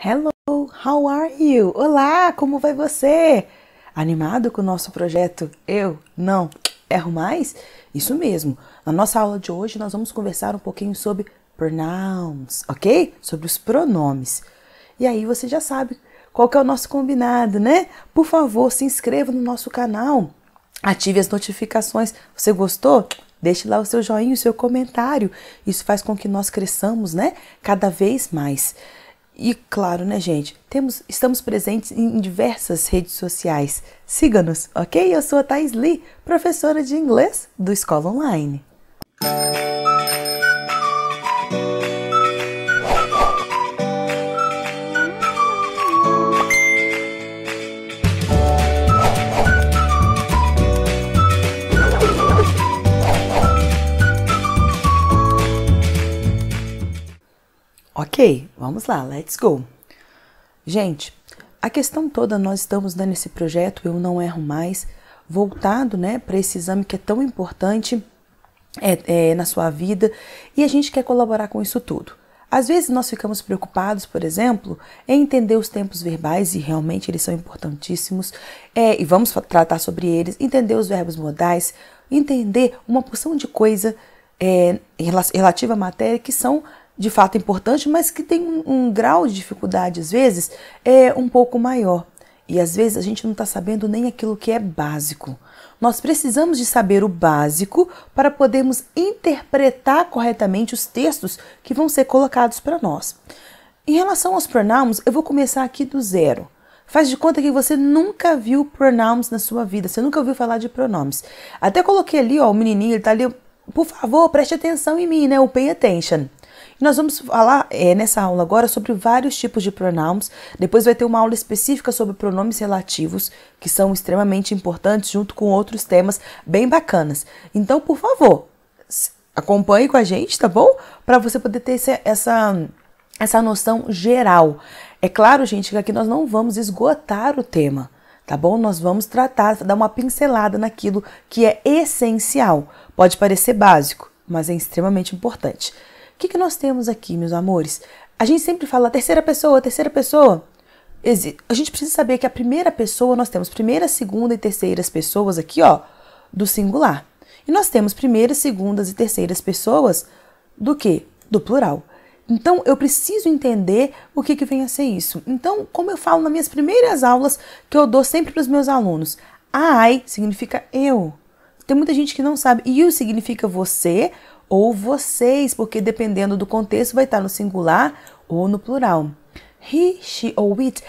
Hello, how are you? Olá, como vai você? Animado com o nosso projeto? Eu? Não. Erro mais? Isso mesmo. Na nossa aula de hoje nós vamos conversar um pouquinho sobre pronouns, ok? Sobre os pronomes. E aí você já sabe qual que é o nosso combinado, né? Por favor, se inscreva no nosso canal, ative as notificações. Você gostou? Deixe lá o seu joinha, o seu comentário. Isso faz com que nós cresçamos, né? Cada vez mais. E claro, né, gente? Temos, estamos presentes em diversas redes sociais. Siga-nos, ok? Eu sou a Thais Lee, professora de inglês do Escola Online. Ok, vamos lá, let's go. Gente, a questão toda nós estamos dando esse projeto Eu Não Erro Mais, voltado né, para esse exame que é tão importante é, é, na sua vida e a gente quer colaborar com isso tudo. Às vezes nós ficamos preocupados, por exemplo, em entender os tempos verbais, e realmente eles são importantíssimos, é, e vamos tratar sobre eles, entender os verbos modais, entender uma porção de coisa é, relativa à matéria que são de fato importante, mas que tem um, um grau de dificuldade, às vezes, é um pouco maior. E às vezes a gente não está sabendo nem aquilo que é básico. Nós precisamos de saber o básico para podermos interpretar corretamente os textos que vão ser colocados para nós. Em relação aos pronouns, eu vou começar aqui do zero. Faz de conta que você nunca viu pronouns na sua vida, você nunca ouviu falar de pronomes. Até coloquei ali, ó, o menininho, ele tá ali, por favor, preste atenção em mim, né? O pay attention nós vamos falar é, nessa aula agora sobre vários tipos de pronouns. Depois vai ter uma aula específica sobre pronomes relativos, que são extremamente importantes, junto com outros temas bem bacanas. Então, por favor, acompanhe com a gente, tá bom? Para você poder ter essa, essa, essa noção geral. É claro, gente, que aqui nós não vamos esgotar o tema tá bom? Nós vamos tratar, dar uma pincelada naquilo que é essencial. Pode parecer básico, mas é extremamente importante que, que nós temos aqui, meus amores? A gente sempre fala terceira pessoa, terceira pessoa. A gente precisa saber que a primeira pessoa, nós temos primeira, segunda e terceiras pessoas aqui, ó, do singular. E nós temos primeiras, segundas e terceiras pessoas do que? Do plural. Então, eu preciso entender o que, que vem a ser isso. Então, como eu falo nas minhas primeiras aulas, que eu dou sempre para os meus alunos, ai significa eu. Tem muita gente que não sabe. You significa você, ou vocês, porque dependendo do contexto vai estar no singular ou no plural. He, she ou it.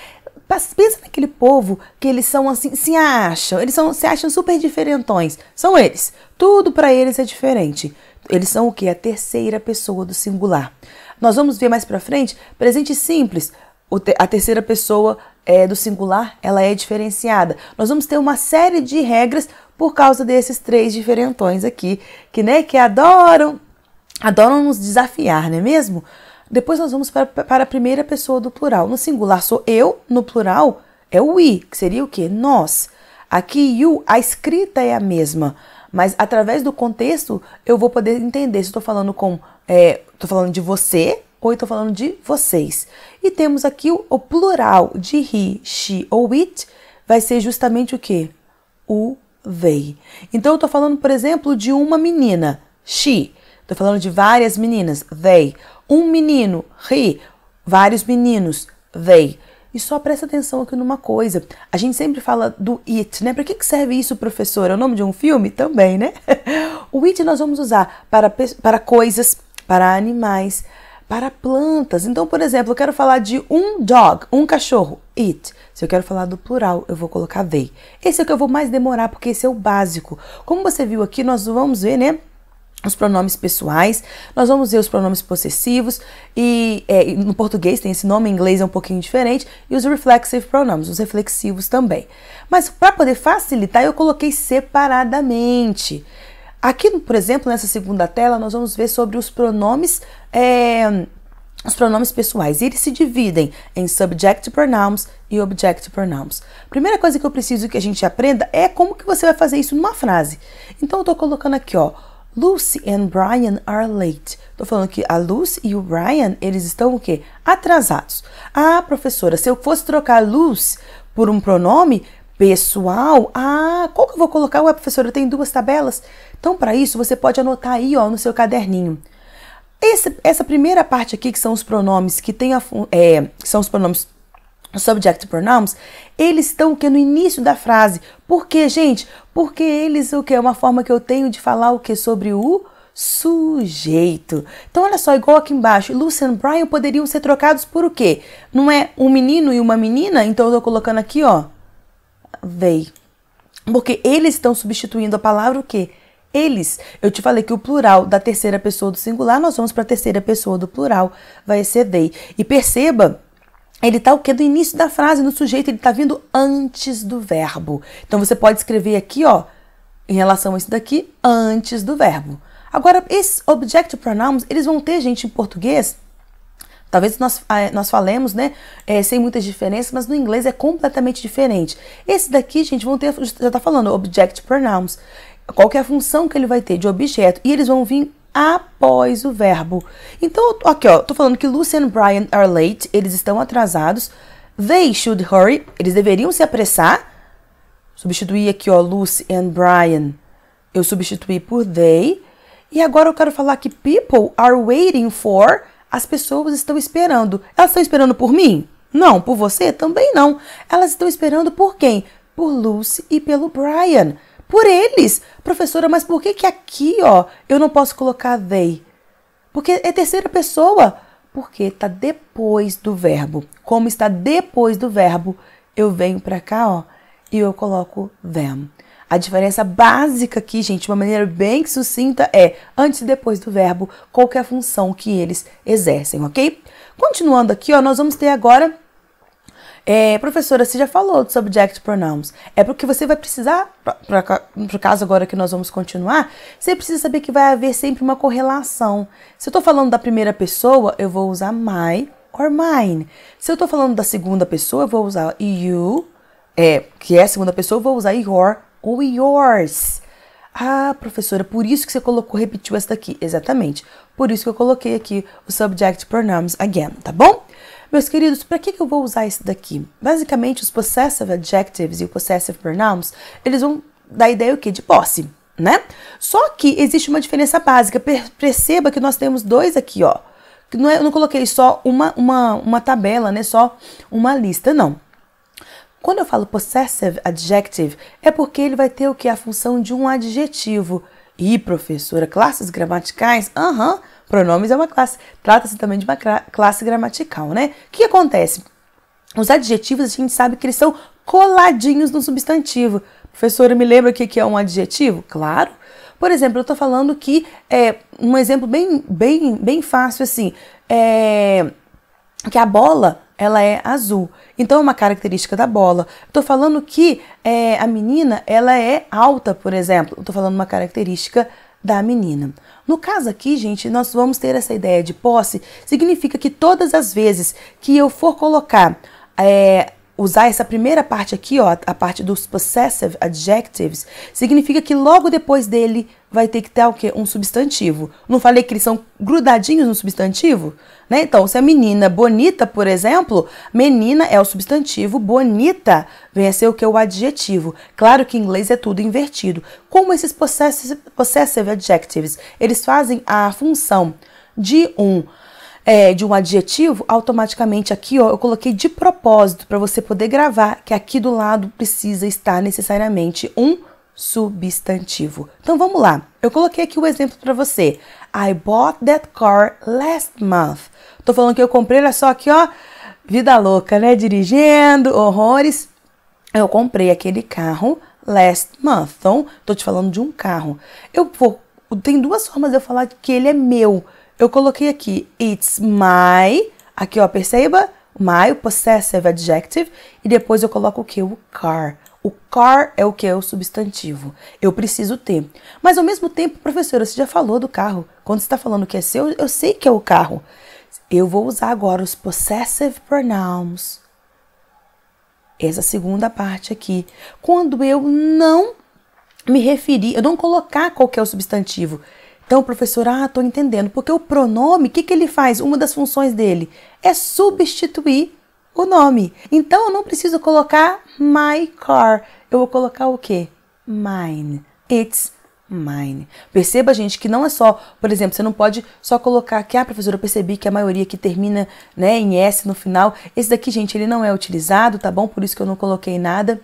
Pensa naquele povo que eles são assim, se acham, eles são, se acham super diferentões. São eles. Tudo para eles é diferente. Eles são o que? A terceira pessoa do singular. Nós vamos ver mais para frente presente simples, a terceira pessoa é, do singular ela é diferenciada. Nós vamos ter uma série de regras por causa desses três diferentões aqui, que né, que adoram, adoram nos desafiar, não é mesmo? Depois nós vamos para, para a primeira pessoa do plural. No singular sou eu, no plural é o we, que seria o que? Nós. Aqui you, a escrita é a mesma, mas através do contexto eu vou poder entender se estou falando com, estou é, falando de você, ou estou falando de vocês. E temos aqui o, o plural de he, she ou it, vai ser justamente o que? O they. Então eu estou falando, por exemplo, de uma menina, she. Estou falando de várias meninas, they. Um menino, he. Vários meninos, they. E só presta atenção aqui numa coisa. A gente sempre fala do it, né? Para que serve isso, professor? É o nome de um filme? Também, né? o it nós vamos usar para, para coisas, para animais, para plantas. Então, por exemplo, eu quero falar de um dog, um cachorro, it. Se eu quero falar do plural, eu vou colocar they. Esse é o que eu vou mais demorar, porque esse é o básico. Como você viu aqui, nós vamos ver, né? os pronomes pessoais, nós vamos ver os pronomes possessivos, e é, no português tem esse nome, em inglês é um pouquinho diferente, e os reflexive pronomes, os reflexivos também. Mas para poder facilitar, eu coloquei separadamente. Aqui, por exemplo, nessa segunda tela, nós vamos ver sobre os pronomes. É, os pronomes pessoais, eles se dividem em subject pronouns e object pronouns. Primeira coisa que eu preciso que a gente aprenda é como que você vai fazer isso numa frase. Então eu tô colocando aqui, ó, Lucy and Brian are late. Tô falando que a Lucy e o Brian, eles estão o quê? Atrasados. Ah, professora, se eu fosse trocar Lucy por um pronome pessoal, ah, qual que eu vou colocar? Ué, professora, eu tenho duas tabelas. Então, para isso, você pode anotar aí ó, no seu caderninho. Esse, essa primeira parte aqui, que são os pronomes que tem a, é, que são os pronomes subject pronouns, eles estão o que no início da frase. Por quê, gente? Porque eles o que é uma forma que eu tenho de falar o que sobre o sujeito. Então olha só, igual aqui embaixo, Lucian Brian poderiam ser trocados por o quê? Não é um menino e uma menina? Então eu tô colocando aqui, ó, they. Porque eles estão substituindo a palavra o quê? Eles. Eu te falei que o plural da terceira pessoa do singular, nós vamos para a terceira pessoa do plural, vai ser they. E perceba ele está o que do início da frase, no sujeito, ele está vindo antes do verbo. Então você pode escrever aqui, ó, em relação a isso daqui, antes do verbo. Agora, esses object pronouns, eles vão ter, gente, em português, talvez nós, ah, é, nós falemos, né, é, sem muitas diferenças, mas no inglês é completamente diferente. Esse daqui, gente, vão ter, já está falando, object pronouns qual é a função que ele vai ter de objeto, e eles vão vir após o verbo. Então, aqui ó, tô falando que Lucy and Brian are late, eles estão atrasados. They should hurry, eles deveriam se apressar. Substituir aqui ó, Lucy and Brian, eu substituí por they. E agora eu quero falar que people are waiting for, as pessoas estão esperando. Elas estão esperando por mim? Não, por você também não. Elas estão esperando por quem? Por Lucy e pelo Brian por eles. Professora, mas por que que aqui, ó, eu não posso colocar they? Porque é terceira pessoa. Porque está depois do verbo. Como está depois do verbo, eu venho para cá, ó, e eu coloco them. A diferença básica aqui, gente, de uma maneira bem sucinta, é antes e depois do verbo, qualquer é função que eles exercem, ok? Continuando aqui, ó, nós vamos ter agora é, professora, você já falou do subject pronouns. É porque você vai precisar, para o caso agora que nós vamos continuar, você precisa saber que vai haver sempre uma correlação. Se eu estou falando da primeira pessoa, eu vou usar my or mine. Se eu estou falando da segunda pessoa, eu vou usar you, é, que é a segunda pessoa, eu vou usar your ou yours. Ah, professora, por isso que você colocou, repetiu essa daqui. Exatamente. Por isso que eu coloquei aqui o subject pronouns again, tá bom? Meus queridos, para que, que eu vou usar isso daqui? Basicamente, os possessive adjectives e o possessive pronouns, eles vão dar ideia o quê? De posse, né? Só que existe uma diferença básica. Perceba que nós temos dois aqui, ó. Não é, eu não coloquei só uma, uma, uma tabela, né? Só uma lista, não. Quando eu falo possessive adjective, é porque ele vai ter o que? A função de um adjetivo. E professora, classes gramaticais? Aham, uhum, Pronomes é uma classe, trata-se também de uma classe gramatical, né? O que acontece? Os adjetivos a gente sabe que eles são coladinhos no substantivo. Professora, me lembra o que é um adjetivo? Claro. Por exemplo, eu estou falando que é um exemplo bem, bem, bem fácil assim, é, que a bola ela é azul. Então é uma característica da bola. Estou falando que é, a menina ela é alta, por exemplo. Estou falando uma característica da menina. No caso aqui, gente, nós vamos ter essa ideia de posse, significa que todas as vezes que eu for colocar é, usar essa primeira parte aqui, ó, a parte dos possessive adjectives, significa que logo depois dele vai ter que ter o quê? Um substantivo. Não falei que eles são grudadinhos no substantivo? Né? Então, se a menina bonita, por exemplo, menina é o substantivo, bonita vem a ser o que? O adjetivo. Claro que em inglês é tudo invertido. Como esses possessive, possessive adjectives, eles fazem a função de um é, de um adjetivo, automaticamente aqui ó, eu coloquei de propósito para você poder gravar que aqui do lado precisa estar necessariamente um substantivo. Então vamos lá. Eu coloquei aqui o um exemplo para você. I bought that car last month. Tô falando que eu comprei, olha só aqui, ó, vida louca, né? Dirigindo, horrores. Eu comprei aquele carro last month. Então, tô te falando de um carro. Eu vou tem duas formas de eu falar que ele é meu eu coloquei aqui it's my, aqui ó, perceba, my, o possessive adjective, e depois eu coloco o que? O car. O car é o que? É o substantivo. Eu preciso ter. Mas ao mesmo tempo, professora, você já falou do carro. Quando você está falando que é seu, eu sei que é o carro. Eu vou usar agora os possessive pronouns. Essa segunda parte aqui. Quando eu não me referir, eu não colocar qual é o substantivo. Então, professor, ah, estou entendendo. Porque o pronome, o que, que ele faz? Uma das funções dele é substituir o nome. Então, eu não preciso colocar my car. Eu vou colocar o quê? Mine. It's mine. Perceba, gente, que não é só, por exemplo, você não pode só colocar aqui, ah, professora, eu percebi que a maioria que termina né, em S no final. Esse daqui, gente, ele não é utilizado, tá bom? Por isso que eu não coloquei nada.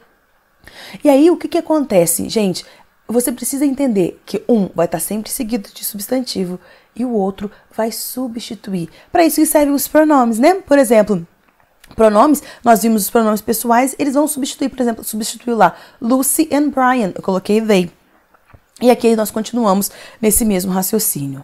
E aí, o que, que acontece? Gente, você precisa entender que um vai estar sempre seguido de substantivo e o outro vai substituir. Para isso servem os pronomes, né? Por exemplo, pronomes, nós vimos os pronomes pessoais, eles vão substituir, por exemplo, substituir lá Lucy and Brian. Eu coloquei they. E aqui nós continuamos nesse mesmo raciocínio.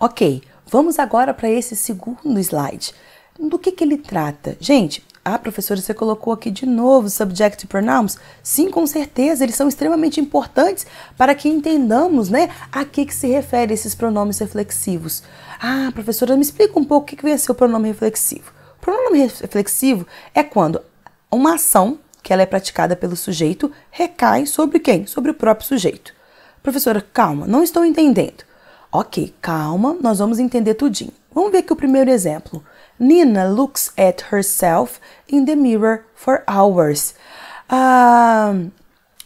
Ok, vamos agora para esse segundo slide. Do que, que ele trata? Gente, ah, professora, você colocou aqui de novo subject pronouns? Sim, com certeza, eles são extremamente importantes para que entendamos né, a que, que se refere esses pronomes reflexivos. Ah, professora, me explica um pouco o que, que vem ser o pronome reflexivo. O pronome reflexivo é quando uma ação que ela é praticada pelo sujeito recai sobre quem? Sobre o próprio sujeito. Professora, calma, não estou entendendo. Ok, calma, nós vamos entender tudinho. Vamos ver aqui o primeiro exemplo. Nina looks at herself in the mirror for hours. Ah,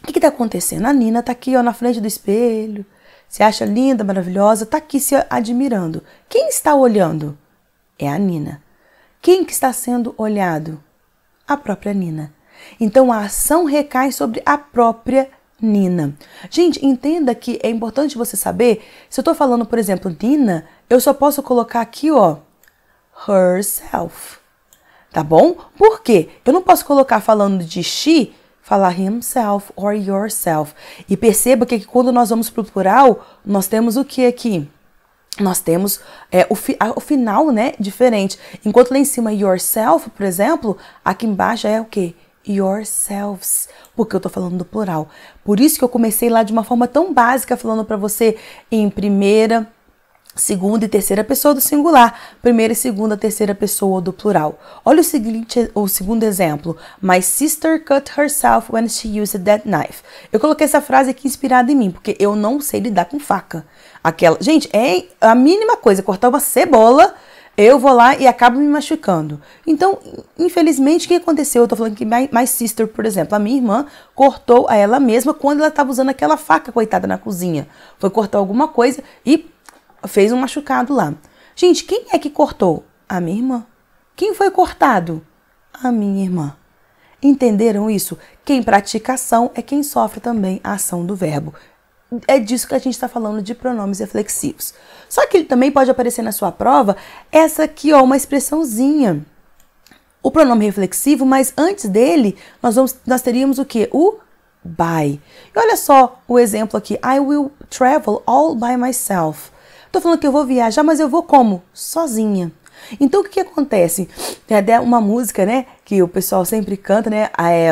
o que está acontecendo? A Nina está aqui ó, na frente do espelho, se acha linda, maravilhosa, está aqui se admirando. Quem está olhando? É a Nina. Quem que está sendo olhado? A própria Nina. Então a ação recai sobre a própria Nina. Gente, entenda que é importante você saber. Se eu estou falando, por exemplo, Nina, eu só posso colocar aqui, ó, herself. Tá bom? Por quê? Eu não posso colocar falando de she, falar himself or yourself. E perceba que, quando nós vamos para o plural, nós temos o que aqui? nós temos é, o, fi, o, final, né, diferente. Enquanto lá em cima é yourself, por exemplo, aqui embaixo é o que? Yourselves, porque eu tô falando do plural. Por isso que eu comecei lá de uma forma tão básica, falando para você em primeira, segunda e terceira pessoa do singular, primeira e segunda, terceira pessoa do plural. Olha o seguinte, o segundo exemplo. My sister cut herself when she used that knife. Eu coloquei essa frase aqui inspirada em mim, porque eu não sei lidar com faca. Aquela, gente, é a mínima coisa, cortar uma cebola, eu vou lá e acabo me machucando. Então, infelizmente, o que aconteceu? Eu tô falando que my, my sister, por exemplo, a minha irmã cortou a ela mesma quando ela estava usando aquela faca, coitada, na cozinha. Foi cortar alguma coisa e fez um machucado lá. Gente, quem é que cortou? A minha irmã. Quem foi cortado? A minha irmã. Entenderam isso? Quem pratica ação é quem sofre também a ação do verbo. É disso que a gente está falando de pronomes reflexivos. Só que ele também pode aparecer na sua prova essa aqui, ó, uma expressãozinha. O pronome reflexivo, mas antes dele, nós, vamos, nós teríamos o que? O by. E olha só o exemplo aqui. I will travel all by myself. Tô falando que eu vou viajar, mas eu vou como? Sozinha. Então o que, que acontece? Tem até uma música, né? Que o pessoal sempre canta, né? É,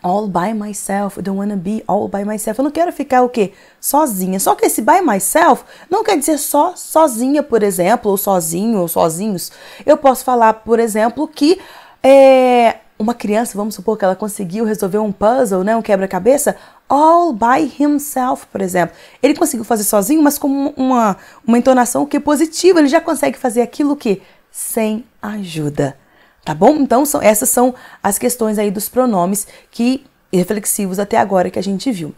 all by myself, don't wanna be all by myself. Eu não quero ficar o quê? Sozinha. Só que esse by myself não quer dizer só sozinha, por exemplo, ou sozinho, ou sozinhos. Eu posso falar, por exemplo, que é, uma criança, vamos supor que ela conseguiu resolver um puzzle, né, um quebra-cabeça, all by himself, por exemplo. Ele conseguiu fazer sozinho, mas com uma, uma entonação que é positiva, ele já consegue fazer aquilo que sem ajuda. Tá bom? Então, são, essas são as questões aí dos pronomes que reflexivos até agora que a gente viu.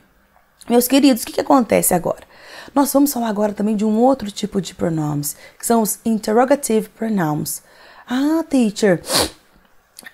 Meus queridos, o que, que acontece agora? Nós vamos falar agora também de um outro tipo de pronomes, que são os interrogative pronouns. Ah, teacher,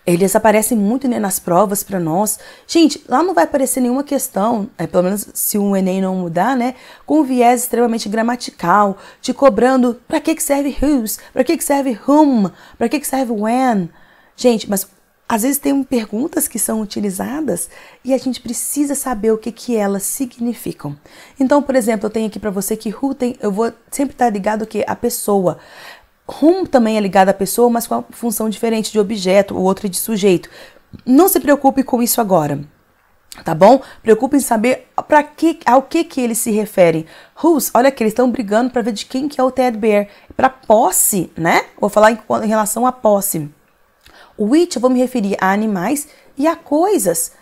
eles aparecem muito né, nas provas para nós. Gente, lá não vai aparecer nenhuma questão, é, pelo menos se o Enem não mudar, né? Com um viés extremamente gramatical, te cobrando para que, que serve whose, para que, que serve whom, para que, que serve when. Gente, mas às vezes tem perguntas que são utilizadas e a gente precisa saber o que, que elas significam. Então, por exemplo, eu tenho aqui para você que who tem, eu vou sempre estar tá ligado que a pessoa. Home também é ligado à pessoa, mas com uma função diferente de objeto, o outro é de sujeito. Não se preocupe com isso agora. Tá bom? Preocupe em saber para que, ao que que eles se referem. Whose, olha que eles estão brigando para ver de quem que é o Ted Bear. Para posse, né? Vou falar em, em relação à posse. Which eu vou me referir a animais e a coisas.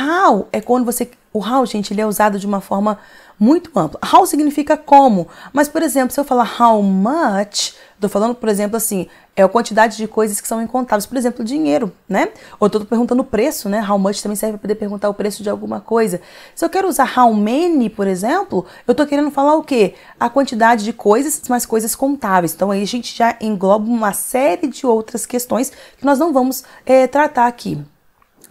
How é quando você. O how, gente, ele é usado de uma forma muito amplo. How significa como, mas por exemplo, se eu falar how much, estou falando, por exemplo, assim, é a quantidade de coisas que são encontráveis, por exemplo, dinheiro, né? Ou estou perguntando o preço, né? How much também serve para poder perguntar o preço de alguma coisa. Se eu quero usar how many, por exemplo, eu estou querendo falar o quê? A quantidade de coisas, mas coisas contáveis. Então aí a gente já engloba uma série de outras questões que nós não vamos é, tratar aqui.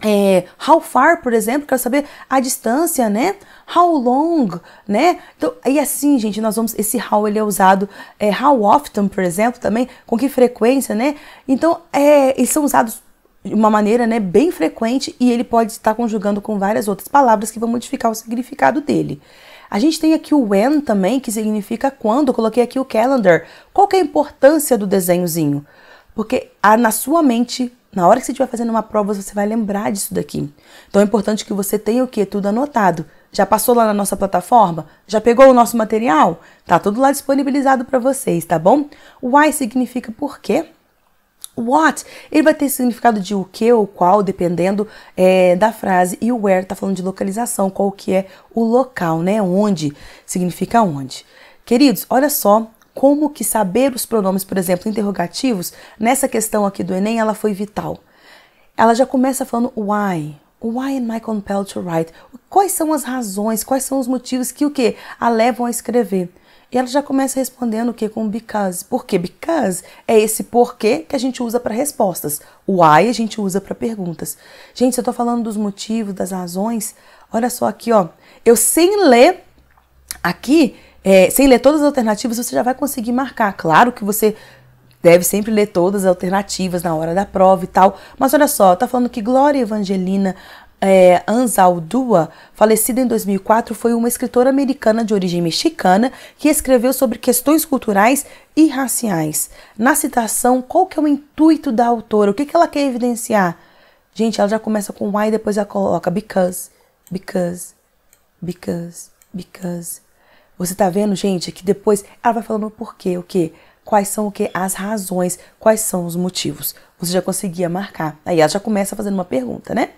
É, how far, por exemplo, quero saber a distância, né? How long, né? Então, e assim, gente, nós vamos. Esse how ele é usado. É, how often, por exemplo, também. Com que frequência, né? Então, é, eles são usados de uma maneira né, bem frequente e ele pode estar conjugando com várias outras palavras que vão modificar o significado dele. A gente tem aqui o when também, que significa quando. coloquei aqui o calendar. Qual que é a importância do desenhozinho? Porque na sua mente, na hora que você estiver fazendo uma prova, você vai lembrar disso daqui. Então é importante que você tenha o que? Tudo anotado. Já passou lá na nossa plataforma? Já pegou o nosso material? Tá tudo lá disponibilizado para vocês, tá bom? Why significa por quê? What? Ele vai ter significado de o que ou qual, dependendo é, da frase. E o where tá falando de localização, qual que é o local, né? Onde significa onde. Queridos, olha só como que saber os pronomes, por exemplo, interrogativos, nessa questão aqui do Enem, ela foi vital. Ela já começa falando why. Why am I compelled to write? Quais são as razões, quais são os motivos que o que a levam a escrever? E ela já começa respondendo o que com because. Por quê? Because é esse porquê que a gente usa para respostas. Why a gente usa para perguntas. Gente, se eu estou falando dos motivos, das razões, olha só aqui, ó. Eu sem ler aqui, é, sem ler todas as alternativas, você já vai conseguir marcar. Claro que você deve sempre ler todas as alternativas na hora da prova e tal. Mas olha só, tá falando que Glória Evangelina é, Anzaldúa, falecida em 2004, foi uma escritora americana de origem mexicana que escreveu sobre questões culturais e raciais. Na citação, qual que é o intuito da autora? O que, que ela quer evidenciar? Gente, ela já começa com why, depois ela coloca because, because, because, because. Você tá vendo, gente, que depois ela vai falando o porquê, o quê? Quais são o quê? As razões, quais são os motivos. Você já conseguia marcar. Aí ela já começa fazendo uma pergunta, né?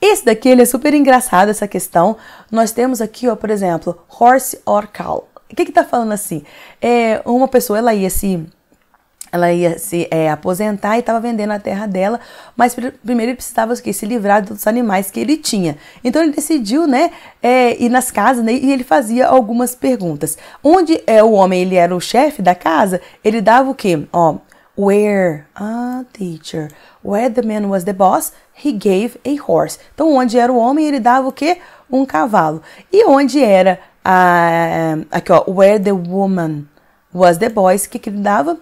Esse daqui ele é super engraçado, essa questão. Nós temos aqui, ó, por exemplo, horse or cow. O que que tá falando assim? É, uma pessoa, ela ia se ela ia se é, aposentar e estava vendendo a terra dela, mas pr primeiro ele precisava que, se livrar dos animais que ele tinha. Então ele decidiu, né, é, ir nas casas né, e ele fazia algumas perguntas. Onde é o homem ele era o chefe da casa, ele dava o quê? Ó, where, ah, teacher, where the man was the boss, he gave a horse. Então onde era o homem ele dava o quê? Um cavalo. E onde era a aqui ó, where the woman was the boys, que que ele dava?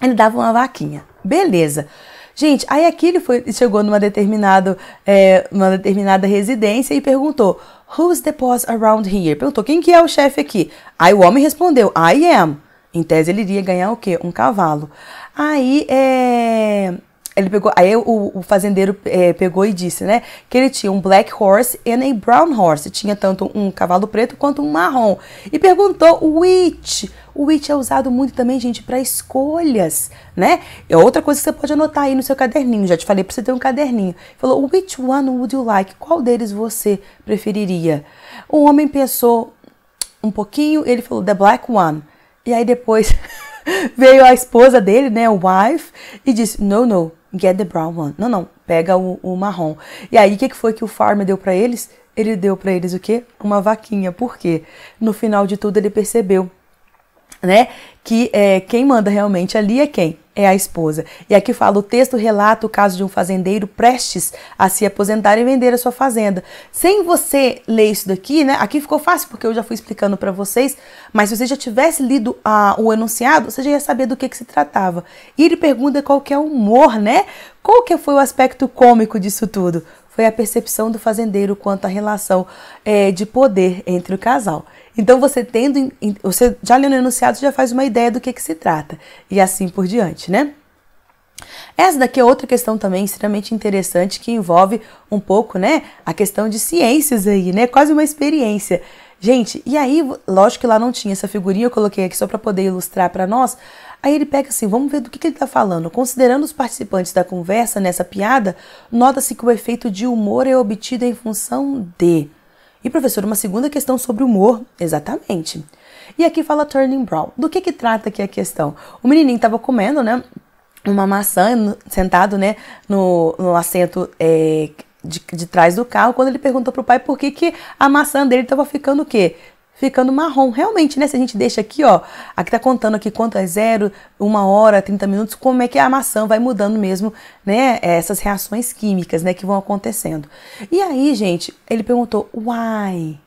Ele dava uma vaquinha. Beleza. Gente, aí aqui ele foi, chegou numa, determinado, é, numa determinada residência e perguntou: Who's the boss around here? Perguntou: Quem que é o chefe aqui? Aí o homem respondeu: I am. Em tese ele iria ganhar o quê? Um cavalo. Aí é, ele pegou, aí o, o fazendeiro é, pegou e disse, né, que ele tinha um black horse e a brown horse, tinha tanto um cavalo preto quanto um marrom. E perguntou which, o which é usado muito também, gente, para escolhas, né? É outra coisa que você pode anotar aí no seu caderninho, já te falei para você ter um caderninho. Falou, which one would you like? Qual deles você preferiria? O homem pensou um pouquinho, ele falou the black one. E aí depois veio a esposa dele, né, o wife, e disse: No, no, get the brown one. Não, não, pega o, o marrom. E aí, o que, que foi que o farmer deu para eles? Ele deu para eles o quê? Uma vaquinha. Por quê? No final de tudo, ele percebeu, né, que é, quem manda realmente ali é quem? é a esposa. E aqui fala: o texto relata o caso de um fazendeiro prestes a se aposentar e vender a sua fazenda. Sem você ler isso daqui, né? Aqui ficou fácil porque eu já fui explicando para vocês, mas se você já tivesse lido a o enunciado, você já ia saber do que, que se tratava. E ele pergunta qual que é o humor, né? Qual que foi o aspecto cômico disso tudo? foi a percepção do fazendeiro quanto à relação é, de poder entre o casal. Então, você tendo, você já lendo o enunciado, já faz uma ideia do que, que se trata, e assim por diante, né? Essa daqui é outra questão também extremamente interessante que envolve um pouco, né, a questão de ciências aí, né? Quase uma experiência. Gente, e aí, lógico que lá não tinha essa figurinha, eu coloquei aqui só para poder ilustrar para nós, Aí ele pega assim, vamos ver do que, que ele está falando. Considerando os participantes da conversa nessa piada, nota-se que o efeito de humor é obtido em função de. E, professor, uma segunda questão sobre humor. Exatamente. E aqui fala Turning Brown. Do que, que trata aqui a questão? O menininho estava comendo, né? Uma maçã, sentado, né? No, no assento. É, de, de trás do carro, quando ele perguntou pro pai por que, que a maçã dele estava ficando o quê? ficando marrom. Realmente, né? Se a gente deixa aqui, ó, aqui tá contando aqui quanto é zero, uma hora, 30 minutos, como é que a maçã vai mudando mesmo, né? Essas reações químicas, né, que vão acontecendo. E aí, gente, ele perguntou, why?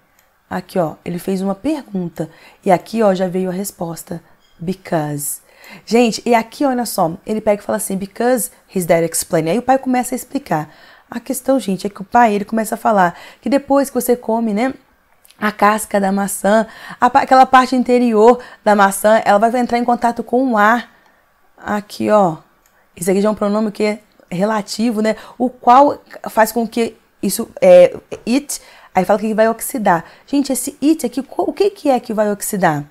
Aqui, ó, ele fez uma pergunta. E aqui, ó, já veio a resposta, because. Gente, e aqui, olha só, ele pega e fala assim, because his dad explained. Aí o pai começa a explicar. A questão, gente, é que o pai, ele começa a falar que depois que você come, né, a casca da maçã, aquela parte interior da maçã, ela vai entrar em contato com o ar. Aqui, ó. Isso aqui já é um pronome que é relativo, né? O qual faz com que isso é it, aí fala que vai oxidar. Gente, esse it aqui, o que que é que vai oxidar?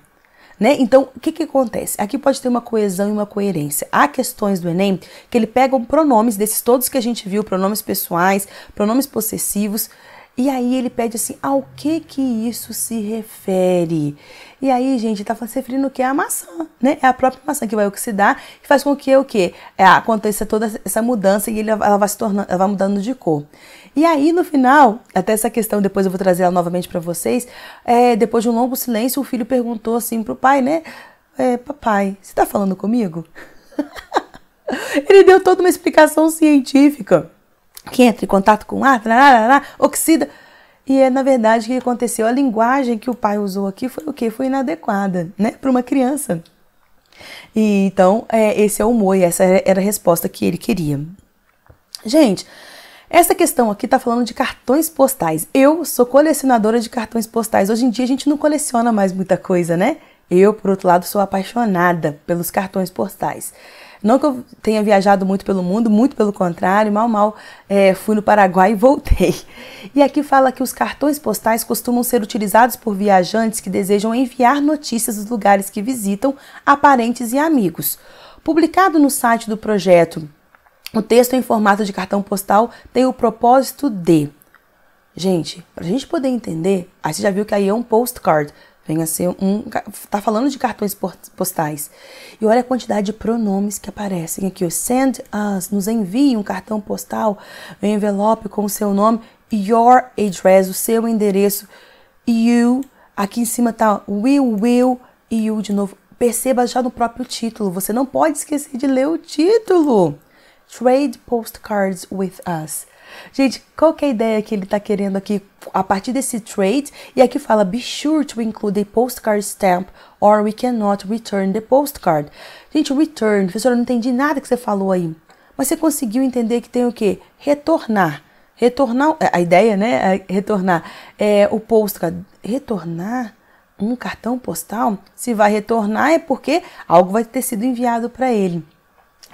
Né? Então, o que, que acontece? Aqui pode ter uma coesão e uma coerência. Há questões do Enem que ele pega pronomes desses todos que a gente viu, pronomes pessoais, pronomes possessivos, e aí ele pede assim, ao que que isso se refere? E aí, gente, tá se referindo que é a maçã, né? É a própria maçã que vai oxidar e faz com que o que é, aconteça toda essa mudança e ele, ela vai se tornando, ela vai mudando de cor. E aí, no final, até essa questão, depois eu vou trazer ela novamente para vocês. É, depois de um longo silêncio, o filho perguntou assim pro pai, né? É, papai, você tá falando comigo? ele deu toda uma explicação científica que entra em contato com ar, oxida. E é, na verdade, o que aconteceu? A linguagem que o pai usou aqui foi o que Foi inadequada, né? Para uma criança. E, então, é, esse é o humor e essa era a resposta que ele queria. Gente, essa questão aqui está falando de cartões postais. Eu sou colecionadora de cartões postais. Hoje em dia a gente não coleciona mais muita coisa, né? Eu, por outro lado, sou apaixonada pelos cartões postais. Não que eu tenha viajado muito pelo mundo, muito pelo contrário, mal, mal é, fui no Paraguai e voltei. E aqui fala que os cartões postais costumam ser utilizados por viajantes que desejam enviar notícias dos lugares que visitam a parentes e amigos. Publicado no site do projeto, o texto em formato de cartão postal tem o propósito de Gente, para a gente poder entender, a gente já viu que aí é um postcard. Venha ser um. Tá falando de cartões postais. E olha a quantidade de pronomes que aparecem aqui. Send us, nos envie um cartão postal, um envelope com o seu nome, your address, o seu endereço, you. Aqui em cima tá we will you de novo. Perceba já no próprio título. Você não pode esquecer de ler o título. Trade Postcards with Us. Gente, qual é a ideia que ele está querendo aqui a partir desse trade? E aqui fala: be sure to include a postcard stamp or we cannot return the postcard. Gente, return, professora, não entendi nada que você falou aí. Mas você conseguiu entender que tem o que? Retornar. Retornar, é, a ideia, né? É retornar é, o postcard. Retornar um cartão postal? Se vai retornar é porque algo vai ter sido enviado para ele.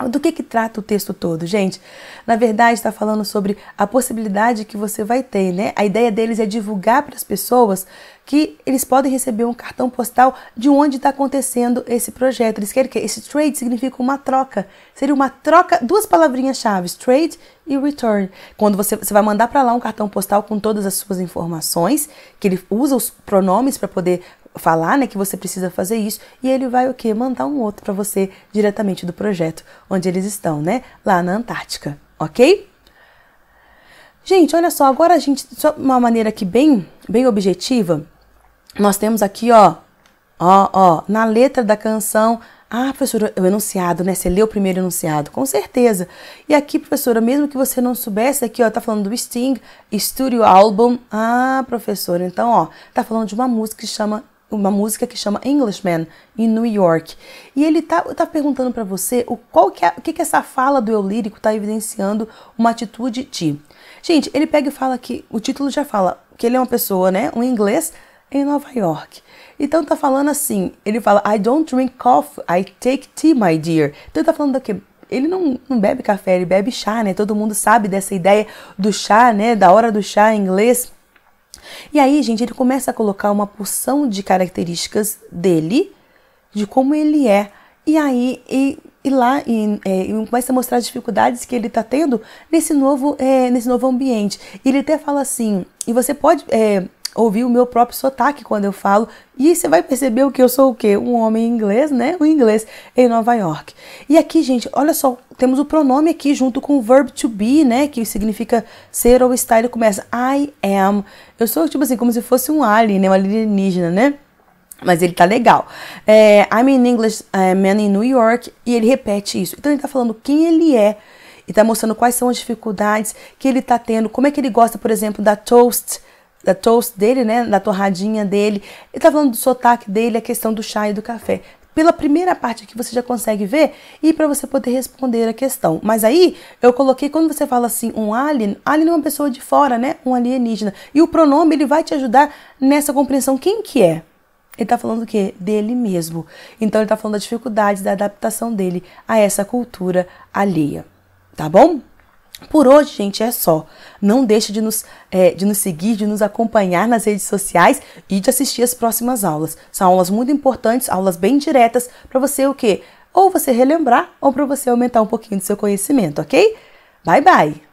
Do que, que trata o texto todo, gente? Na verdade, está falando sobre a possibilidade que você vai ter, né? A ideia deles é divulgar para as pessoas que eles podem receber um cartão postal de onde está acontecendo esse projeto. Eles querem que esse trade significa uma troca. Seria uma troca, duas palavrinhas-chave, trade e return. Quando você, você vai mandar para lá um cartão postal com todas as suas informações, que ele usa os pronomes para poder falar, né, que você precisa fazer isso, e ele vai o quê? Mandar um outro para você diretamente do projeto onde eles estão, né, lá na Antártica, OK? Gente, olha só, agora a gente só uma maneira aqui bem, bem objetiva. Nós temos aqui, ó, ó, ó, na letra da canção ah, professora, o enunciado, né? Você leu o primeiro enunciado, com certeza. E aqui, professora, mesmo que você não soubesse, aqui, ó, tá falando do Sting, Studio Album. Ah, professora, então, ó, tá falando de uma música que chama uma música que chama Englishman em New York. E ele tá, tá perguntando para você o qual que é, o que que essa fala do eu lírico tá evidenciando uma atitude de. Gente, ele pega e fala que o título já fala que ele é uma pessoa, né, um inglês em Nova York. Então tá falando assim, ele fala I don't drink coffee, I take tea, my dear. Então tá falando do quê? ele não, não, bebe café, ele bebe chá, né? Todo mundo sabe dessa ideia do chá, né? Da hora do chá em inglês. E aí, gente, ele começa a colocar uma porção de características dele, de como ele é. E aí, e, e lá, e, é, e, começa a mostrar as dificuldades que ele está tendo nesse novo, é, nesse novo ambiente. E ele até fala assim, e você pode... É, ouvir o meu próprio sotaque quando eu falo. E você vai perceber o que eu sou o quê? Um homem inglês, né? Um inglês em Nova York. E aqui, gente, olha só, temos o pronome aqui junto com o verbo to be, né? Que significa ser ou estar. Ele começa I am. Eu sou tipo assim, como se fosse um alien, né? Um alienígena, né? Mas ele tá legal. É, I'm in English, I'm é, in New York. E ele repete isso. Então ele tá falando quem ele é e tá mostrando quais são as dificuldades que ele tá tendo, como é que ele gosta, por exemplo, da toast, da toast dele, né, da torradinha dele. Ele tá falando do sotaque dele, a questão do chá e do café. Pela primeira parte aqui você já consegue ver e para você poder responder a questão. Mas aí eu coloquei quando você fala assim um alien, alien é uma pessoa de fora, né, um alienígena. E o pronome ele vai te ajudar nessa compreensão quem que é. Ele está falando o quê? Dele mesmo. Então ele está falando da dificuldade da adaptação dele a essa cultura alheia. Tá bom? Por hoje, gente, é só. Não deixe de nos, é, de nos seguir, de nos acompanhar nas redes sociais e de assistir as próximas aulas. São aulas muito importantes, aulas bem diretas para você o quê? Ou você relembrar ou para você aumentar um pouquinho do seu conhecimento, ok? Bye bye!